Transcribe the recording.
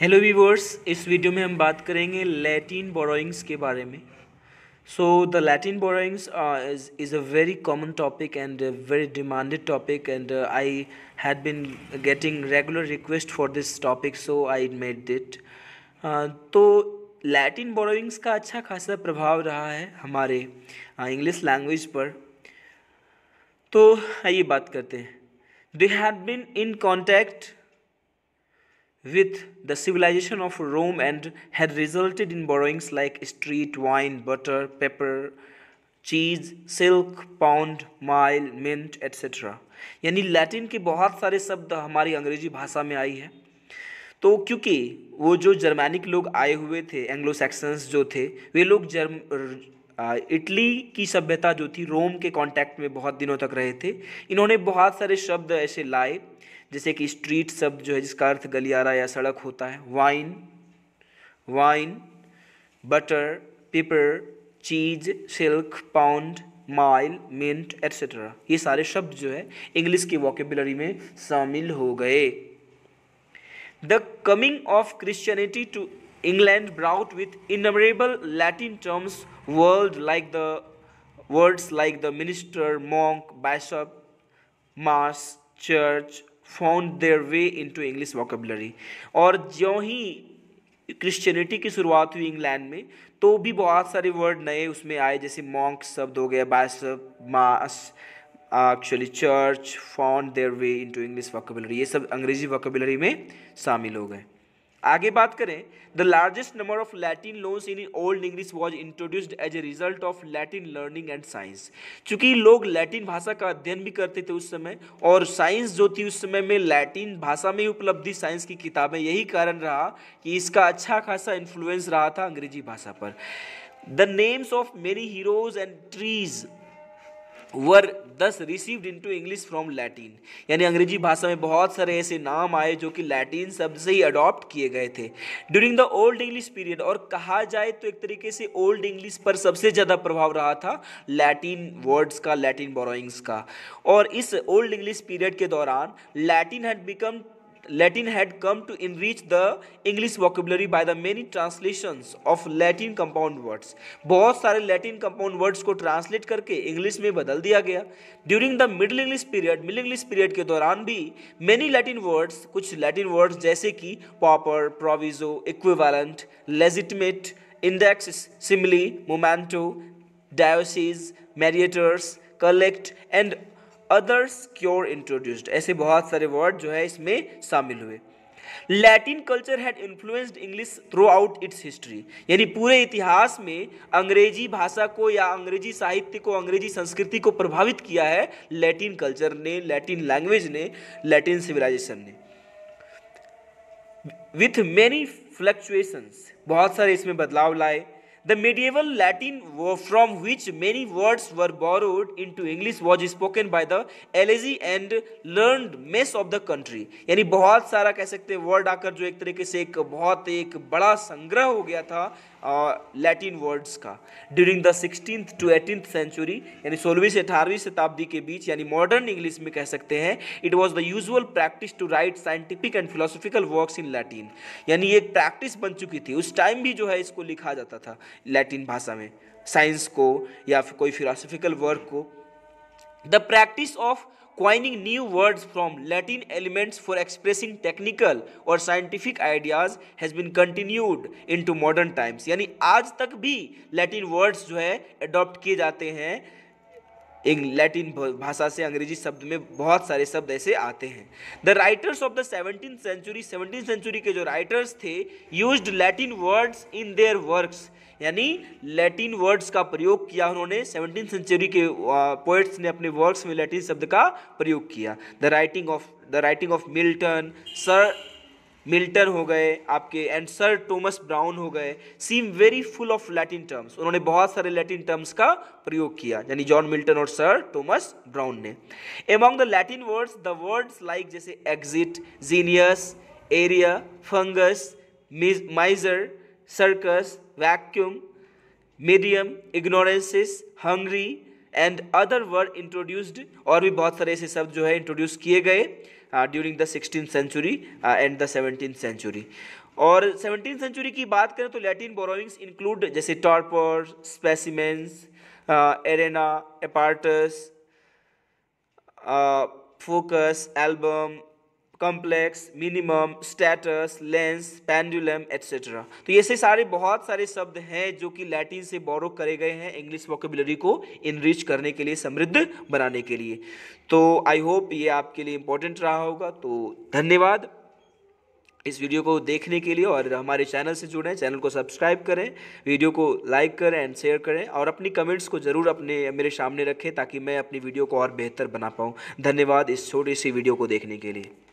Hello viewers इस video में हम बात करेंगे लैटिन बोरोइंग्स के बारे में so the Latin borrowings is a very common topic and very demanded topic and I had been getting regular request for this topic so I made this तो Latin borrowings का अच्छा खासा प्रभाव रहा है हमारे इंग्लिश uh, लैंग्वेज पर तो आइए बात करते हैं they had been in contact with the civilization of Rome and had resulted in borrowings like street, wine, butter, pepper, cheese silk pound mile mint etcetera यानी लैटिन के बहुत सारे शब्द हमारी अंग्रेजी भाषा में आई है तो क्योंकि वो जो जर्मैनिक लोग आए हुए थे एंग्लो सैक्सन्स जो थे वे लोग जर्म इटली की सभ्यता जो थी रोम के कांटेक्ट में बहुत दिनों तक रहे थे इन्होंने बहुत सारे शब्द ऐसे लाए जैसे कि स्ट्रीट शब्द जो है जिसका अर्थ गलियारा या सड़क होता है wine wine butter pepper cheese silk pound mile mint etcetera ये सारे शब्द जो है इंग्लिश की वॉकेबलरी में शामिल हो गए the coming of Christianity to England brought with innumerable Latin terms world like the words like the minister, monk, bishop, mass, church found their way into English vocabulary. और ज्यों ही क्रिश्चियनिटी की शुरुआत हुई इंग्लैंड में तो भी बहुत सारे वर्ड नए उसमें आए जैसे मॉन्क शब्द हो गया bishop mass actually church found their way into English vocabulary ये सब अंग्रेजी वोकेबलरी में शामिल हो गए आगे बात करें the largest number of Latin loans in Old English was introduced as a result of Latin learning and science चूंकि लोग लैटिन भाषा का अध्ययन भी करते थे उस समय और साइंस जो थी उस समय में लैटिन भाषा में उपलब्धि साइंस की किताबें यही कारण रहा कि इसका अच्छा खासा इन्फ्लुएंस रहा था अंग्रेजी भाषा पर the names of many herbs and trees were thus received into English from Latin यानी अंग्रेजी भाषा में बहुत सारे ऐसे नाम आए जो कि लैटिन शब्द से ही अडॉप्ट किए गए थे during the Old English period और कहा जाए तो एक तरीके से ओल्ड इंग्लिश पर सबसे ज़्यादा प्रभाव रहा था लैटिन वर्ड्स का लैटिन बोरोइंग्स का और इस ओल्ड इंग्लिश पीरियड के दौरान Latin had become Latin had come to enrich the English vocabulary by the many translations of Latin compound words. बहुत सारे Latin compound words को translate करके English में बदल दिया गया During the Middle English period, Middle English period के दौरान भी many Latin words, कुछ Latin words जैसे कि pauper, proviso, equivalent, legitimate, index, simile, memento, diocese, mediators, collect and others cure introduced ऐसे बहुत सारे वर्ड जो है इसमें शामिल हुए Latin culture had influenced English throughout its history यानी पूरे इतिहास में अंग्रेजी भाषा को या अंग्रेजी साहित्य को अंग्रेजी संस्कृति को प्रभावित किया है लैटिन कल्चर ने लैटिन लैंग्वेज ने लैटिन सिविलाइजेशन ने विथ मैनी फ्लक्चुएशंस बहुत सारे इसमें बदलाव लाए The medieval Latin from which many words were borrowed into English was spoken by the clergy and learned men of the country यानी बहुत सारा कह सकते हैं वर्ड आकर जो एक तरीके से एक बहुत एक बड़ा संग्रह हो गया था लैटिन वर्ड्स का during the sixteen to eighteen century यानी सोलहवीं से अठारहवीं शताब्दी के बीच यानी मॉडर्न इंग्लिश में कह सकते हैं it was the usual practice to write scientific and philosophical works in Latin यानी एक प्रैक्टिस बन चुकी थी उस टाइम भी जो है इसको लिखा जाता था लैटिन भाषा में साइंस को या फिर कोई फिलोसफिकल वर्क को the practice of coining new words from Latin elements for expressing technical और scientific ideas has been continued into modern times यानी आज तक भी लैटिन वर्ड्स जो है अडोप्ट किए जाते हैं एक लैटिन भाषा से अंग्रेजी शब्द में बहुत सारे शब्द ऐसे आते हैं the writers of the seventeen century seventeen century के जो राइटर्स थे use Latin words in their works यानी लैटिन वर्ड्स का प्रयोग किया उन्होंने सेवनटीन सेंचुरी के पोइट्स ने अपने वर्क्स में लैटिन शब्द का प्रयोग किया the writing of the writing of Milton sir Milton हो गए आपके एंड सर टोमस ब्राउन हो गए seem very full of Latin terms उन्होंने बहुत सारे लैटिन टर्म्स का प्रयोग किया यानी जॉन मिल्टन और सर टोमस ब्राउन ने among the Latin words the words like जैसे exit genius area fungus miser circus vacuum medium ignoramus hungry and other word introduced और भी बहुत सारे ऐसे शब्द जो है इंट्रोड्यूस किए गए during the sixteen century and the seventeen century और सेवनटीन सेंचुरी की बात करें तो लैटिन बोरोइंग्स इंक्लूड जैसे torpor specimens arena apparatus focus album complex minimum status lens pendulum etcetera तो ऐसे सारे बहुत सारे शब्द हैं जो कि लैटिन से बोरो करे गए हैं इंग्लिश वॉकेबुलरी को इनरिच करने के लिए समृद्ध बनाने के लिए तो आई होप ये आपके लिए इम्पोर्टेंट रहा होगा तो धन्यवाद इस वीडियो को देखने के लिए और हमारे चैनल से जुड़ें चैनल को सब्सक्राइब करें वीडियो को लाइक करें एंड शेयर करें और अपनी कमेंट्स को ज़रूर अपने मेरे सामने रखें ताकि मैं अपनी वीडियो को और बेहतर बना पाऊँ धन्यवाद इस छोटी सी वीडियो को देखने के लिए